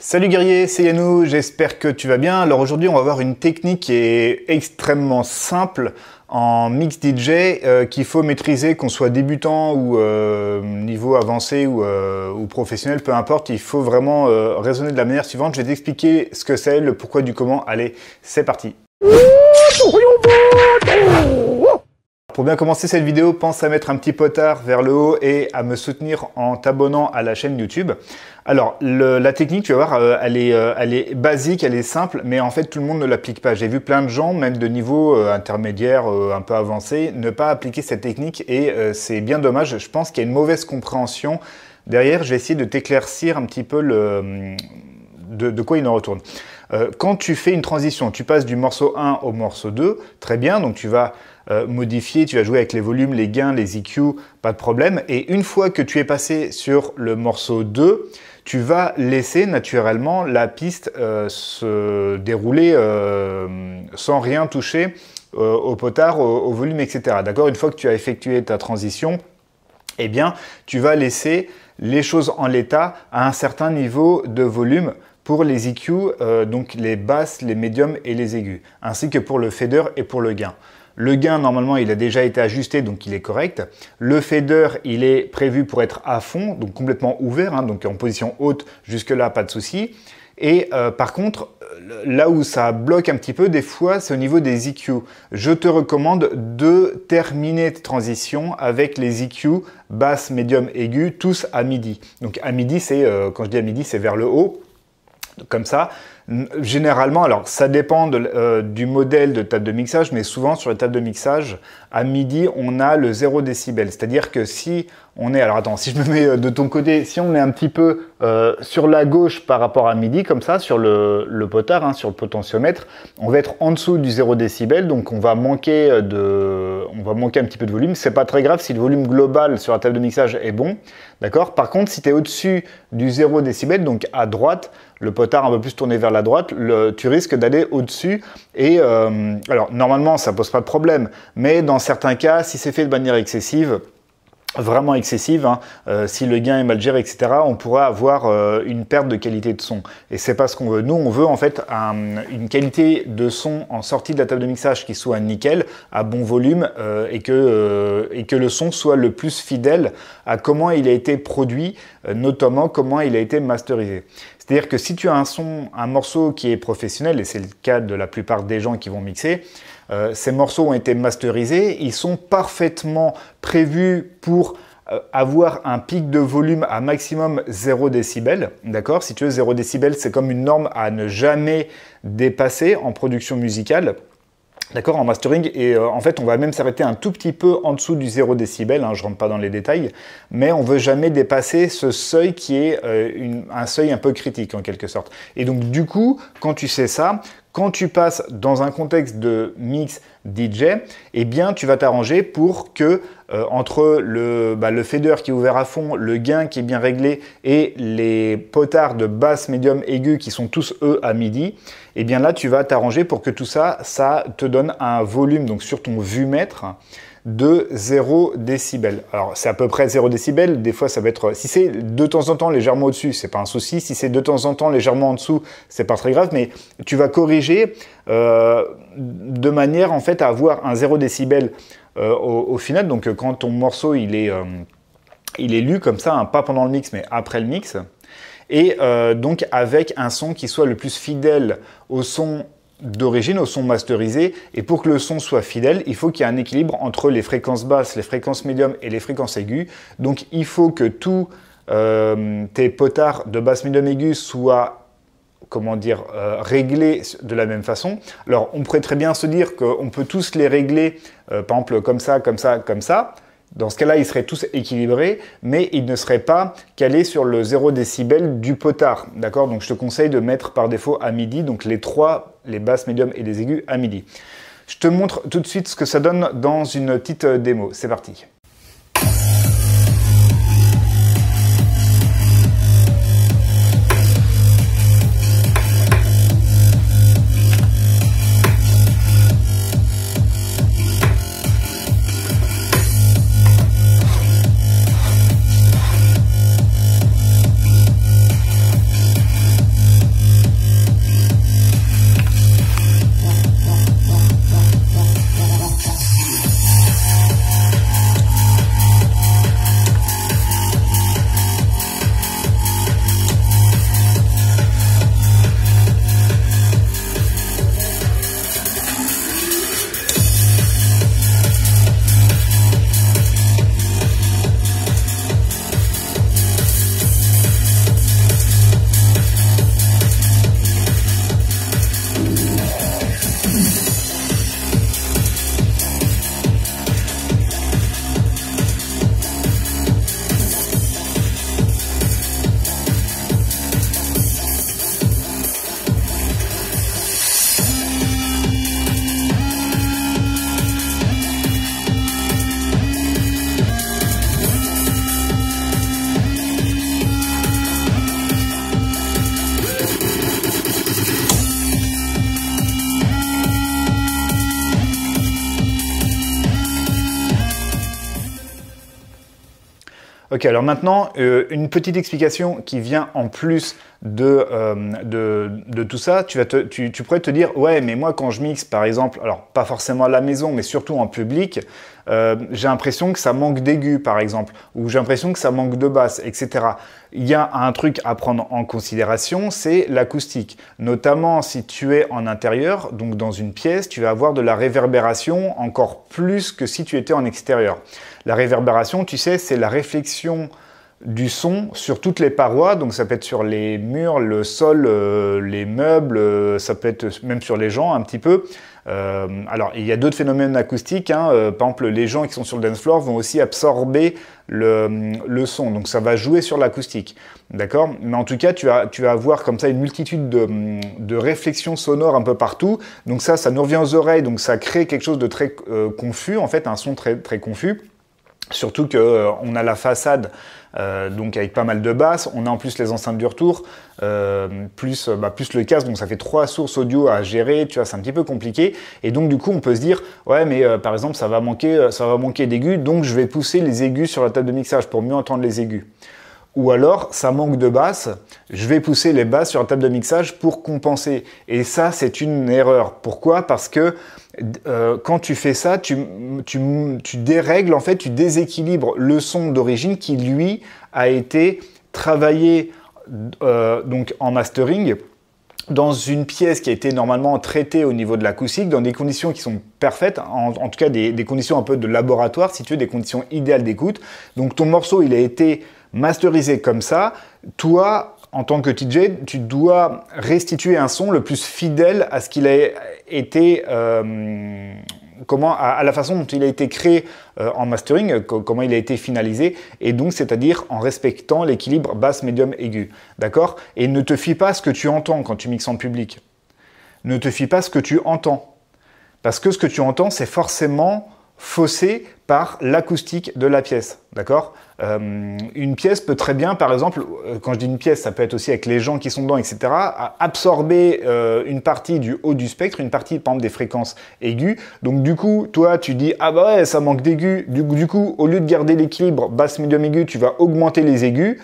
Salut guerrier, c'est Yannou, j'espère que tu vas bien. Alors aujourd'hui on va voir une technique qui est extrêmement simple en mix DJ euh, qu'il faut maîtriser, qu'on soit débutant ou euh, niveau avancé ou, euh, ou, professionnel, peu importe, il faut vraiment raisonner de la manière suivante. Je vais t'expliquer ce que c'est, le pourquoi du comment. Allez, c'est parti. Pour bien commencer cette vidéo, pense à mettre un petit potard vers le haut et à me soutenir en t'abonnant à la chaîne YouTube. Alors, la technique, tu vas voir, euh, euh, elle, est, basique, elle est simple, mais en fait, tout le monde ne l'applique pas. J'ai vu plein de gens, même de niveau euh, intermédiaire, un peu avancé, ne pas appliquer cette technique et c'est bien dommage. Je pense qu'il y a une mauvaise compréhension. Derrière, je vais de t'éclaircir un petit peu de, de quoi il en retourne. Euh, quand tu fais une transition, tu passes du morceau 1 au morceau 2, très bien, donc tu vas euh, modifier, tu vas jouer avec les volumes, les gains, les EQ, pas de problème. Et une fois que tu es passé sur le morceau 2, tu vas laisser naturellement la piste euh, se dérouler sans rien toucher au potard, au, volume, etc. D'accord Une fois que tu as effectué ta transition, eh bien, tu vas laisser les choses en l'état à un certain niveau de volume pour les EQ, euh, donc les basses, les médiums et les aigus, ainsi que pour le fader et pour le gain. Le gain, normalement, il a déjà été ajusté, donc il est correct. Le fader, il est prévu pour être à fond, donc complètement ouvert, hein, donc en position haute, jusque-là, pas de souci. Et euh, par contre, là où ça bloque un petit peu des fois, c'est au niveau des EQ. Je te recommande de terminer tes transitions avec les EQ basses médiums aigus tous à midi. Donc à midi, c'est, euh, quand je dis à midi, c'est vers le haut comme ça, Généralement, alors ça dépend euh, du modèle de table de mixage, mais souvent sur les tables de mixage, à midi, on a le 0 décibel. C'est-à-dire que si on est, alors attends, si je me mets euh, de ton côté, si on est un petit peu euh, sur la gauche par rapport à midi, comme ça, sur le, potard, hein, sur le potentiomètre, on va être en dessous du 0 décibel, donc on va manquer de, on va manquer un petit peu de volume. C'est pas très grave si le volume global sur la table de mixage est bon, d'accord Par contre, si tu es au-dessus du 0 décibel, donc à droite, le potard un peu plus tourné vers la droite, tu risques d'aller au-dessus. Et euh, alors, normalement, ça pose pas de problème, mais dans certains cas, si c'est fait de manière excessive, vraiment excessive, hein, euh, si le gain est mal géré, etc., on pourra avoir euh, une perte de qualité de son. Et c'est pas ce qu'on veut. Nous, on veut en fait une qualité de son en sortie de la table de mixage qui soit nickel, à bon volume, et, que, et que le son soit le plus fidèle à comment il a été produit, notamment comment il a été masterisé. C'est-à-dire que si tu as un son, un morceau qui est professionnel, et c'est le cas de la plupart des gens qui vont mixer, euh, ces morceaux ont été masterisés, ils sont parfaitement prévus pour euh, avoir un pic de volume à maximum 0 décibels, d'accord Si tu veux, 0 décibel, c'est comme une norme à ne jamais dépasser en production musicale. D'accord, en mastering, et euh, en fait on va même s'arrêter un tout petit peu en dessous du 0 décibel, hein, je ne rentre pas dans les détails, mais on veut jamais dépasser ce seuil qui est euh, un seuil un peu critique en quelque sorte. Et donc du coup, quand tu sais ça, quand tu passes dans un contexte de mix DJ, eh bien tu vas t'arranger pour que euh, entre le, bah, le fader qui est ouvert à fond, le gain qui est bien réglé et les potards de basse, médium, aigu qui sont tous eux à midi, eh bien là tu vas t'arranger pour que tout ça, ça te donne un volume donc sur ton vu mètre de 0 décibels. Alors c'est à peu près 0 décibels, des fois ça va être... Si c'est de temps en temps légèrement au-dessus, c'est pas un souci. Si c'est de temps en temps légèrement en dessous, c'est pas très grave, mais tu vas corriger euh, de manière en fait à avoir un 0 décibel euh, au, final. Donc euh, quand ton morceau il est, lu comme ça, hein, pas pendant le mix mais après le mix, et donc avec un son qui soit le plus fidèle au son d'origine au son masterisé. Et pour que le son soit fidèle, il faut qu'il y ait un équilibre entre les fréquences basses, les fréquences médiums et les fréquences aiguës. Donc il faut que tous euh, tes potards de basse médium aiguë soient comment dire, euh, réglés de la même façon. Alors on pourrait très bien se dire qu'on peut tous les régler, euh, par exemple comme ça, comme ça, comme ça. Dans ce cas-là, ils seraient tous équilibrés, mais ils ne seraient pas calés sur le 0 décibel du potard. D'accord Donc je te conseille de mettre par défaut à midi, donc les trois, les basses, médiums et les aigus à midi. Je te montre tout de suite ce que ça donne dans une petite euh, démo. C'est parti. Ok, alors maintenant, euh, une petite explication qui vient en plus de, euh, de, tout ça. Tu, vas tu pourrais te dire, ouais, mais moi quand je mixe, par exemple, alors pas forcément à la maison, mais surtout en public, euh, j'ai l'impression que ça manque d'aigu par exemple, ou j'ai l'impression que ça manque de basse, etc. Il y a un truc à prendre en considération, c'est l'acoustique. Notamment si tu es en intérieur, donc dans une pièce, tu vas avoir de la réverbération encore plus que si tu étais en extérieur. La réverbération, tu sais, c'est la réflexion du son sur toutes les parois, donc ça peut être sur les murs, le sol, euh, les meubles, euh, ça peut être même sur les gens un petit peu. Euh, alors, il y a d'autres phénomènes acoustiques. Hein. Euh, par exemple, les gens qui sont sur le dance floor vont aussi absorber le, son. Donc, ça va jouer sur l'acoustique. D'accord Mais en tout cas, tu vas, avoir comme ça une multitude de, réflexions sonores un peu partout. Donc, ça, ça nous revient aux oreilles. Donc, ça crée quelque chose de très euh, confus, en fait, un son très confus. Surtout qu'on euh, a la façade, euh, donc avec pas mal de basses, on a en plus les enceintes du retour, euh, plus, bah, plus le casque, donc ça fait trois sources audio à gérer, tu vois, c'est un petit peu compliqué. Et donc du coup, on peut se dire, ouais, mais par exemple, ça va manquer, ça va manquer d'aigus, donc je vais pousser les aigus sur la table de mixage pour mieux entendre les aigus. Ou alors, ça manque de basses, je vais pousser les basses sur la table de mixage pour compenser. Et ça, c'est une erreur. Pourquoi Parce que euh, quand tu fais ça, tu, dérègles, en fait, tu déséquilibres le son d'origine qui, lui, a été travaillé euh, donc en mastering dans une pièce qui a été normalement traitée au niveau de l'acoustique, dans des conditions qui sont parfaites, en, tout cas des, des, conditions un peu de laboratoire, si tu veux, des conditions idéales d'écoute. Donc ton morceau, il a été masterisé comme ça, toi, en tant que DJ, tu dois restituer un son le plus fidèle à ce qu'il a été, euh, à, la façon dont il a été créé euh, en mastering, comment il a été finalisé, et donc c'est-à-dire en respectant l'équilibre basse, médium, aigu, d'accord Et ne te fie pas à ce que tu entends quand tu mixes en public. Ne te fie pas à ce que tu entends, parce que ce que tu entends, c'est forcément faussé par l'acoustique de la pièce, d'accord euh, Une pièce peut très bien, par exemple, euh, quand je dis une pièce, ça peut être aussi avec les gens qui sont dedans, etc., absorber euh, une partie du haut du spectre, une partie, par exemple, des fréquences aiguës. Donc du coup, toi, tu dis, ah bah ouais, ça manque d'aigu. Du, du coup, au lieu de garder l'équilibre basse-médium aigu, tu vas augmenter les aigus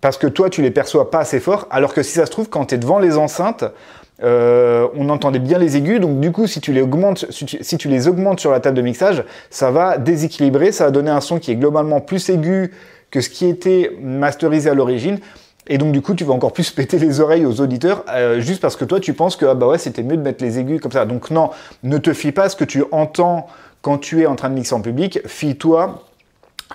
parce que toi, tu les perçois pas assez fort, alors que si ça se trouve, quand tu es devant les enceintes, euh, on entendait bien les aigus, donc du coup, si tu les augmentes, si tu, les augmentes sur la table de mixage, ça va déséquilibrer, ça va donner un son qui est globalement plus aigu que ce qui était masterisé à l'origine. Et donc du coup, tu vas encore plus péter les oreilles aux auditeurs euh, juste parce que toi, tu penses que ah bah ouais, c'était mieux de mettre les aigus comme ça. Donc non, ne te fie pas à ce que tu entends quand tu es en train de mixer en public. Fie-toi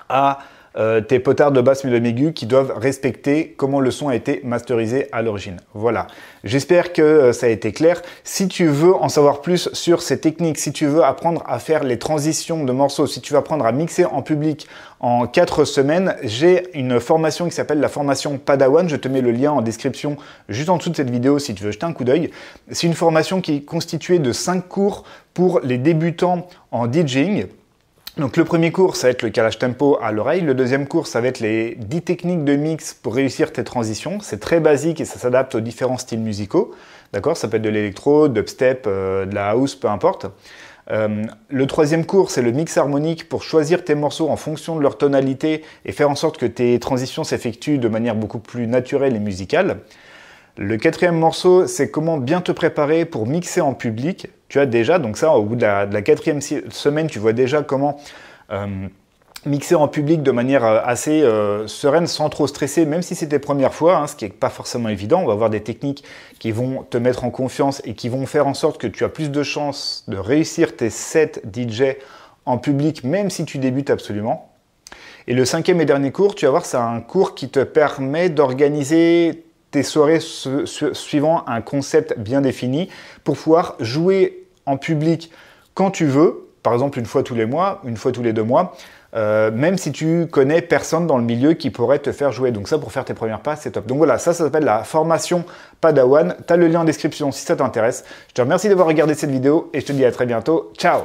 à euh, tes potards de basse de aiguë qui doivent respecter comment le son a été masterisé à l'origine. Voilà. J'espère que euh, ça a été clair. Si tu veux en savoir plus sur ces techniques, si tu veux apprendre à faire les transitions de morceaux, si tu veux apprendre à mixer en public en 4 semaines, j'ai une formation qui s'appelle la formation Padawan. Je te mets le lien en description juste en dessous de cette vidéo si tu veux jeter un coup d'œil. C'est une formation qui est constituée de 5 cours pour les débutants en DJing. Donc le premier cours, ça va être le calage tempo à l'oreille. Le deuxième cours, ça va être les 10 techniques de mix pour réussir tes transitions. C'est très basique et ça s'adapte aux différents styles musicaux. D'accord Ça peut être de l'électro, de l'upstep, euh, de la house, peu importe. Euh, le troisième cours, c'est le mix harmonique pour choisir tes morceaux en fonction de leur tonalité et faire en sorte que tes transitions s'effectuent de manière beaucoup plus naturelle et musicale. Le quatrième morceau, c'est comment bien te préparer pour mixer en public tu as déjà, donc ça, au bout de la, quatrième semaine, tu vois déjà comment euh, mixer en public de manière euh, assez euh, sereine, sans trop stresser, même si c'était tes premières fois, hein, ce qui n'est pas forcément évident. On va avoir des techniques qui vont te mettre en confiance et qui vont faire en sorte que tu as plus de chances de réussir tes 7 DJ en public, même si tu débutes absolument. Et le cinquième et dernier cours, tu vas voir, c'est un cours qui te permet d'organiser tes soirées suivant un concept bien défini pour pouvoir jouer en public quand tu veux, par exemple une fois tous les mois, une fois tous les deux mois, euh, même si tu connais personne dans le milieu qui pourrait te faire jouer. Donc ça, pour faire tes premières passes, c'est top. Donc voilà, ça, ça s'appelle la formation Padawan. Tu as le lien en description si ça t'intéresse. Je te remercie d'avoir regardé cette vidéo et je te dis à très bientôt. Ciao